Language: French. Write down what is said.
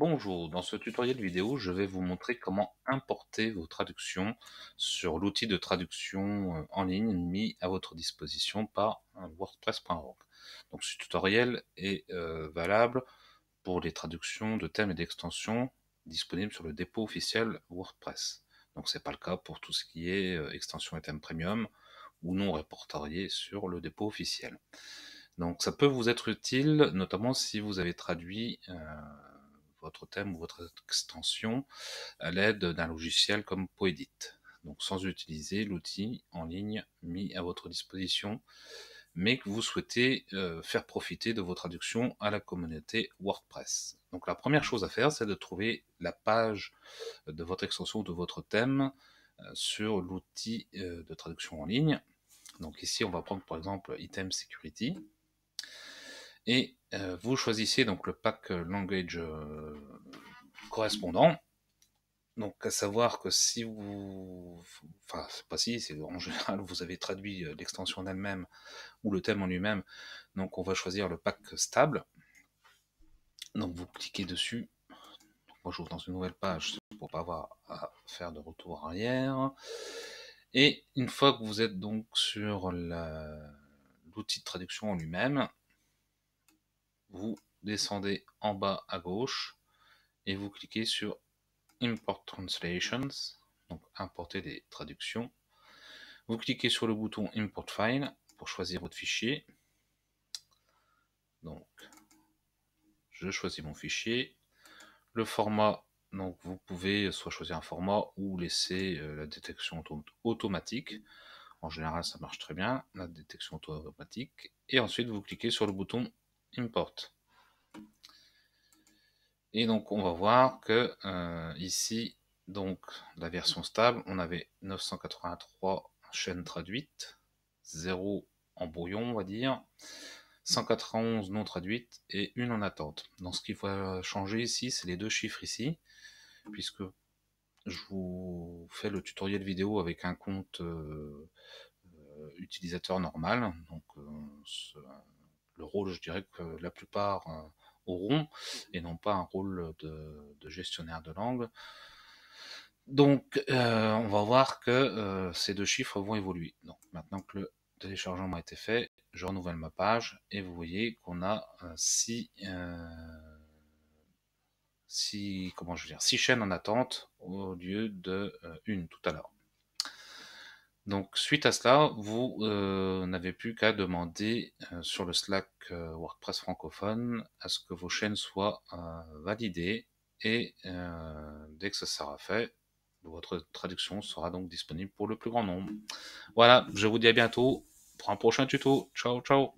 Bonjour, dans ce tutoriel vidéo, je vais vous montrer comment importer vos traductions sur l'outil de traduction euh, en ligne mis à votre disposition par WordPress.org. Donc ce tutoriel est euh, valable pour les traductions de thèmes et d'extensions disponibles sur le dépôt officiel WordPress. Donc ce n'est pas le cas pour tout ce qui est extensions euh, extension et thèmes premium ou non répertorié sur le dépôt officiel. Donc ça peut vous être utile, notamment si vous avez traduit thème ou votre extension à l'aide d'un logiciel comme Poedit. Donc sans utiliser l'outil en ligne mis à votre disposition, mais que vous souhaitez euh, faire profiter de vos traductions à la communauté WordPress. Donc la première chose à faire, c'est de trouver la page de votre extension ou de votre thème euh, sur l'outil euh, de traduction en ligne. Donc ici, on va prendre par exemple Item Security. Et vous choisissez donc le pack Language correspondant. Donc, à savoir que si vous. Enfin, c'est pas si, c'est en général, vous avez traduit euh, l'extension en elle-même ou le thème en lui-même. Donc, on va choisir le pack stable. Donc, vous cliquez dessus. Donc, moi, j'ouvre dans une nouvelle page pour pas avoir à faire de retour arrière. Et une fois que vous êtes donc sur l'outil de traduction en lui-même, vous descendez en bas à gauche et vous cliquez sur Import Translations, donc importer des traductions. Vous cliquez sur le bouton Import File pour choisir votre fichier. Donc, je choisis mon fichier. Le format, donc vous pouvez soit choisir un format ou laisser euh, la détection automatique. En général, ça marche très bien, la détection automatique. Et ensuite, vous cliquez sur le bouton Import. Et donc on va voir que euh, ici, donc la version stable, on avait 983 chaînes traduites, 0 en brouillon on va dire, 191 non traduites et une en attente. Donc ce qu'il faut euh, changer ici, c'est les deux chiffres ici, puisque je vous fais le tutoriel vidéo avec un compte euh, utilisateur normal. Donc le rôle, je dirais que la plupart rond, et non pas un rôle de, gestionnaire de langue. Donc, euh, on va voir que euh, ces deux chiffres vont évoluer. Donc, maintenant que le téléchargement a été fait, je renouvelle ma page et vous voyez qu'on a euh, six, six, comment je veux dire, six chaînes en attente au lieu de une tout à l'heure. Donc, suite à cela, vous euh, n'avez plus qu'à demander euh, sur le Slack euh, WordPress francophone à ce que vos chaînes soient validées et dès que ça sera fait, votre traduction sera donc disponible pour le plus grand nombre. Voilà, je vous dis à bientôt pour un prochain tuto. Ciao, ciao